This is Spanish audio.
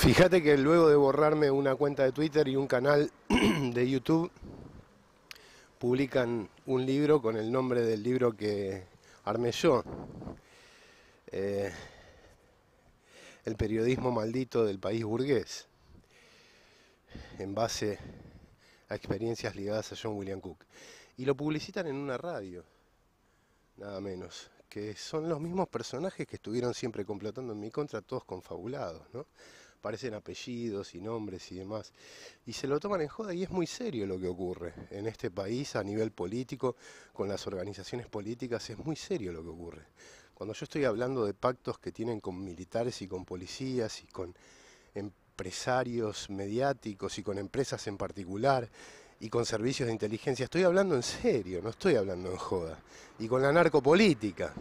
Fíjate que luego de borrarme una cuenta de Twitter y un canal de YouTube, publican un libro con el nombre del libro que armé yo. Eh, el periodismo maldito del país burgués, en base a experiencias ligadas a John William Cook. Y lo publicitan en una radio, nada menos, que son los mismos personajes que estuvieron siempre complotando en mi contra, todos confabulados, ¿no? parecen apellidos y nombres y demás. Y se lo toman en joda y es muy serio lo que ocurre en este país a nivel político, con las organizaciones políticas, es muy serio lo que ocurre. Cuando yo estoy hablando de pactos que tienen con militares y con policías y con empresarios mediáticos y con empresas en particular, y con servicios de inteligencia. Estoy hablando en serio, no estoy hablando en joda. Y con la narcopolítica,